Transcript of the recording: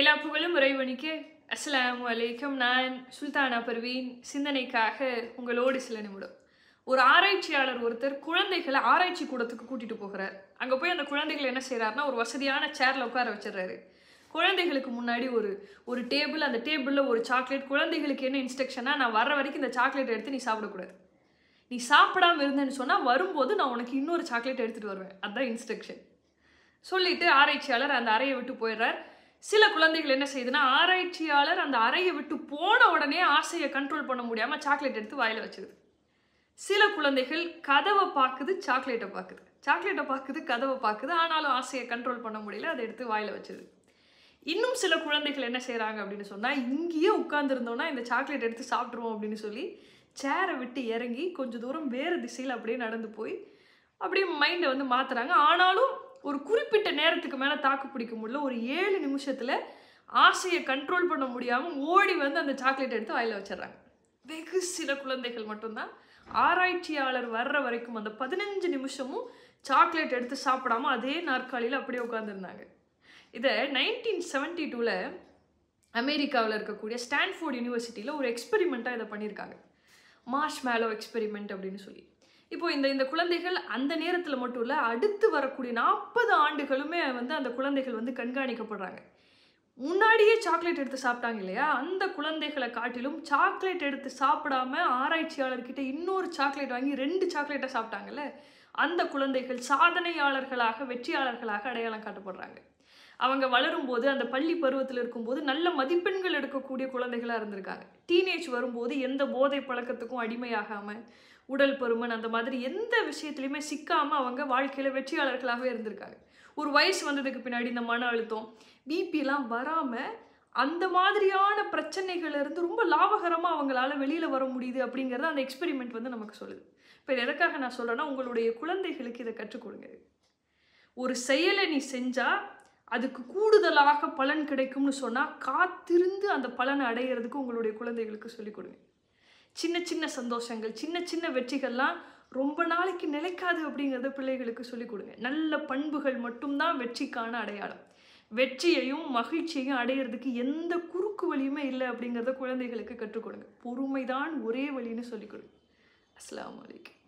எல்லா புகழும் உறைவணிக்கு அஸ்லாம் வலைக்கும் நான் சுல்தானா பர்வீன் சிந்தனைக்காக உங்களோடு சில நிமிடம் ஒரு ஆராய்ச்சியாளர் ஒருத்தர் குழந்தைகளை ஆராய்ச்சி கூடத்துக்கு கூட்டிகிட்டு போகிறார் அங்கே போய் அந்த குழந்தைகள் என்ன செய்கிறாருன்னா ஒரு வசதியான சேரில் உட்கார வச்சிடுறாரு குழந்தைகளுக்கு முன்னாடி ஒரு ஒரு டேபிள் அந்த டேபிளில் ஒரு சாக்லேட் குழந்தைகளுக்கு என்ன இன்ஸ்ட்ரக்ஷனாக நான் வர்ற வரைக்கும் இந்த சாக்லேட் எடுத்து நீ சாப்பிடக்கூடாது நீ சாப்பிடாம இருந்தேன்னு சொன்னால் வரும்போது நான் உனக்கு இன்னொரு சாக்லேட் எடுத்துகிட்டு வருவேன் அதுதான் இன்ஸ்ட்ரக்ஷன் சொல்லிவிட்டு ஆராய்ச்சியாளர் அந்த அறையை விட்டு போயிடுறார் சில குழந்தைகள் என்ன செய்யுதுன்னா ஆராய்ச்சியாளர் அந்த அறையை விட்டு போன உடனே ஆசையை கண்ட்ரோல் பண்ண முடியாமல் சாக்லேட் எடுத்து வாயில் வச்சுருது சில குழந்தைகள் கதவை பார்க்குது சாக்லேட்டை பார்க்குது சாக்லேட்டை பார்க்குது கதவை பார்க்குது ஆனாலும் ஆசையை கண்ட்ரோல் பண்ண முடியல அதை எடுத்து வாயில் வச்சுருது இன்னும் சில குழந்தைகள் என்ன செய்கிறாங்க அப்படின்னு சொன்னால் இங்கேயே உட்காந்துருந்தோன்னா இந்த சாக்லேட் எடுத்து சாப்பிட்ருவோம் அப்படின்னு சொல்லி சேரை விட்டு இறங்கி கொஞ்சம் தூரம் வேறு திசையில் அப்படியே நடந்து போய் அப்படியே மைண்டை வந்து மாற்றுறாங்க ஆனாலும் ஒரு குறிப்பிட்ட நேரத்துக்கு மேலே தாக்கு பிடிக்க முடியல ஒரு ஏழு நிமிஷத்தில் ஆசையை கண்ட்ரோல் பண்ண முடியாமல் ஓடி வந்து அந்த சாக்லேட் எடுத்து வாயில் வச்சிடுறாங்க வெகு சில குழந்தைகள் மட்டும்தான் ஆராய்ச்சியாளர் வர்ற வரைக்கும் அந்த பதினஞ்சு நிமிஷமும் சாக்லேட் எடுத்து சாப்பிடாம அதே நாற்காலியில் அப்படியே உட்காந்துருந்தாங்க இதை நைன்டீன் செவன்டி டூவில் அமெரிக்காவில் இருக்கக்கூடிய ஸ்டான்ஃபோர்ட் யூனிவர்சிட்டியில் ஒரு எக்ஸ்பெரிமெண்ட்டாக இதை பண்ணியிருக்காங்க மார்ஷ் மேலோ எக்ஸ்பெரிமெண்ட் அப்படின்னு சொல்லி இப்போ இந்த இந்த குழந்தைகள் அந்த நேரத்தில் மட்டும் இல்லை அடுத்து வரக்கூடிய நாற்பது ஆண்டுகளுமே வந்து அந்த குழந்தைகள் வந்து கண்காணிக்கப்படுறாங்க முன்னாடியே சாக்லேட் எடுத்து சாப்பிட்டாங்க இல்லையா அந்த குழந்தைகளை காட்டிலும் சாக்லேட் எடுத்து சாப்பிடாம ஆராய்ச்சியாளர்கிட்ட இன்னொரு சாக்லேட் வாங்கி ரெண்டு சாக்லேட்டை சாப்பிட்டாங்கல்ல அந்த குழந்தைகள் சாதனையாளர்களாக வெற்றியாளர்களாக அடையாளம் காட்டப்படுறாங்க அவங்க வளரும்போது அந்த பள்ளி பருவத்தில் இருக்கும்போது நல்ல மதிப்பெண்கள் எடுக்கக்கூடிய குழந்தைகளாக இருந்திருக்காங்க டீனேஜ் வரும்போது எந்த போதை பழக்கத்துக்கும் அடிமையாகாமல் உடல் பருமன் அந்த மாதிரி எந்த விஷயத்துலையுமே சிக்காமல் அவங்க வாழ்க்கையில் வெற்றியாளர்களாகவே இருந்திருக்காங்க ஒரு வயசு வந்ததுக்கு பின்னாடி இந்த மன அழுத்தம் பிபிலாம் வராமல் அந்த மாதிரியான இருந்து ரொம்ப லாபகரமாக அவங்களால வெளியில் வர முடியுது அப்படிங்கிறத அந்த எக்ஸ்பெரிமெண்ட் வந்து நமக்கு சொல்லுது இப்போ இது எதுக்காக நான் சொல்கிறேன்னா உங்களுடைய குழந்தைகளுக்கு இதை கற்றுக் கொடுங்க ஒரு செயலை நீ செஞ்சால் அதுக்கு கூடுதலாக பலன் கிடைக்கும்னு சொன்னால் காத்திருந்து அந்த பலனை அடையிறதுக்கு உங்களுடைய குழந்தைகளுக்கு சொல்லிக் கொடுங்க சின்ன சின்ன சந்தோஷங்கள் சின்ன சின்ன வெற்றிகள்லாம் ரொம்ப நாளைக்கு நிலைக்காது அப்படிங்கிறத பிள்ளைகளுக்கு சொல்லிக் கொடுங்க நல்ல பண்புகள் மட்டும்தான் வெற்றிக்கான அடையாளம் வெற்றியையும் மகிழ்ச்சியையும் அடையிறதுக்கு எந்த குறுக்கு வழியுமே இல்லை அப்படிங்கிறத குழந்தைகளுக்கு கற்றுக்கொடுங்க பொறுமைதான் ஒரே வழின்னு சொல்லிக் கொடுங்க அஸ்லாம் வலைக்கம்